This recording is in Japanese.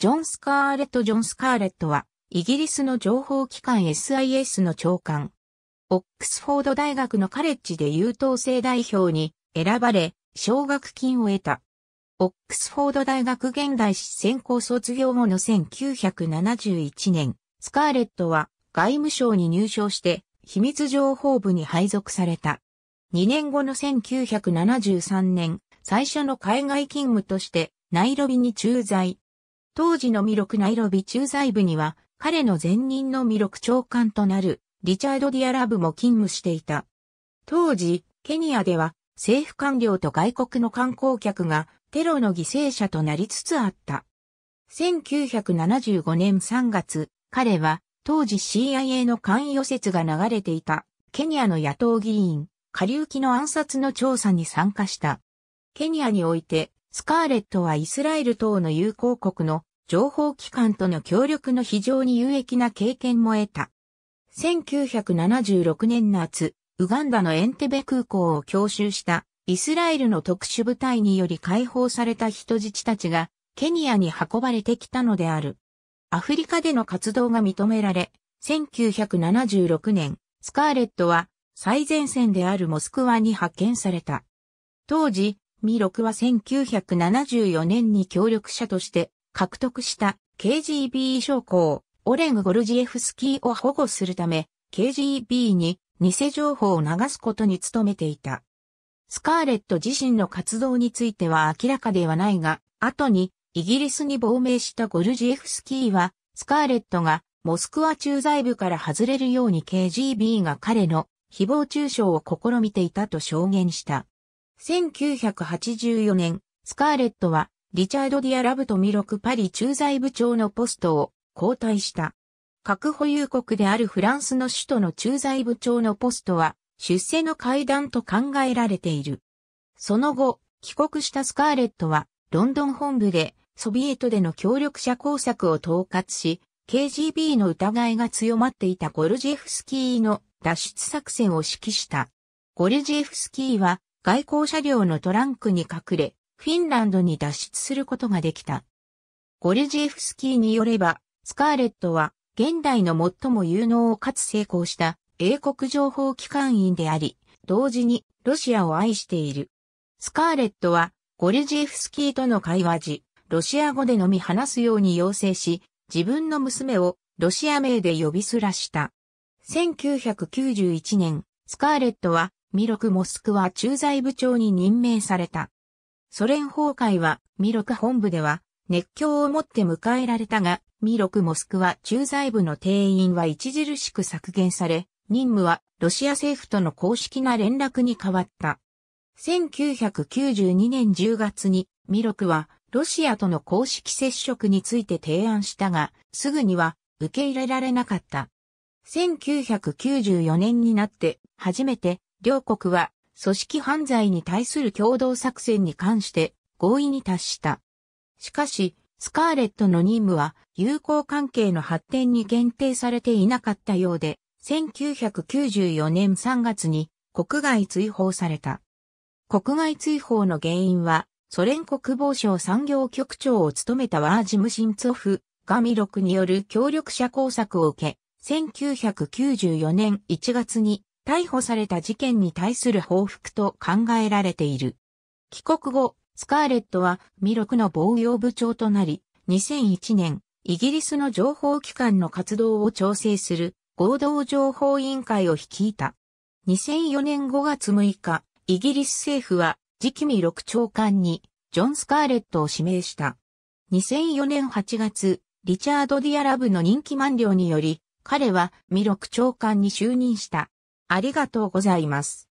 ジョン・スカーレット・ジョン・スカーレットは、イギリスの情報機関 SIS の長官。オックスフォード大学のカレッジで優等生代表に選ばれ、奨学金を得た。オックスフォード大学現代史専攻卒業後の1971年、スカーレットは外務省に入省して秘密情報部に配属された。2年後の1973年、最初の海外勤務としてナイロビに駐在。当時の弥力ナイロビ駐在部には、彼の前任の弥力長官となるリチャード・ディアラブも勤務していた。当時、ケニアでは政府官僚と外国の観光客がテロの犠牲者となりつつあった。1975年3月、彼は当時 CIA の関与説が流れていたケニアの野党議員、下流期の暗殺の調査に参加した。ケニアにおいて、スカーレットはイスラエル等の友好国の情報機関との協力の非常に有益な経験も得た。1976年夏、ウガンダのエンテベ空港を強襲したイスラエルの特殊部隊により解放された人質たちがケニアに運ばれてきたのである。アフリカでの活動が認められ、1976年、スカーレットは最前線であるモスクワに派遣された。当時、ミロクは1974年に協力者として獲得した KGB 将校、オレグ・ゴルジエフスキーを保護するため、KGB に偽情報を流すことに努めていた。スカーレット自身の活動については明らかではないが、後にイギリスに亡命したゴルジエフスキーは、スカーレットがモスクワ駐在部から外れるように KGB が彼の誹謗中傷を試みていたと証言した。1984年、スカーレットはリチャード・ディア・ラブとミロク・パリ駐在部長のポストを交代した。核保有国であるフランスの首都の駐在部長のポストは出世の階段と考えられている。その後、帰国したスカーレットはロンドン本部でソビエトでの協力者工作を統括し、KGB の疑いが強まっていたゴルジェフスキーの脱出作戦を指揮した。ゴルジェフスキーは外交車両のトランクに隠れ、フィンランドに脱出することができた。ゴルジエフスキーによれば、スカーレットは現代の最も有能かつ成功した英国情報機関員であり、同時にロシアを愛している。スカーレットはゴルジエフスキーとの会話時、ロシア語でのみ話すように要請し、自分の娘をロシア名で呼びすらした。1991年、スカーレットはミロク・モスクワ駐在部長に任命された。ソ連崩壊は、ミロク本部では、熱狂をもって迎えられたが、ミロクモスクは駐在部の定員は著しく削減され、任務はロシア政府との公式な連絡に変わった。1992年10月にミロクはロシアとの公式接触について提案したが、すぐには受け入れられなかった。1994年になって初めて両国は組織犯罪に対する共同作戦に関して合意に達した。しかし、スカーレットの任務は友好関係の発展に限定されていなかったようで、1994年3月に国外追放された。国外追放の原因は、ソ連国防省産業局長を務めたワージムシンツオフ、ガミロクによる協力者工作を受け、1994年1月に逮捕された事件に対する報復と考えられている。帰国後、スカーレットはミロクの防御部長となり、2001年、イギリスの情報機関の活動を調整する合同情報委員会を率いた。2004年5月6日、イギリス政府は次期ミロク長官にジョン・スカーレットを指名した。2004年8月、リチャード・ディアラブの任期満了により、彼はミロク長官に就任した。ありがとうございます。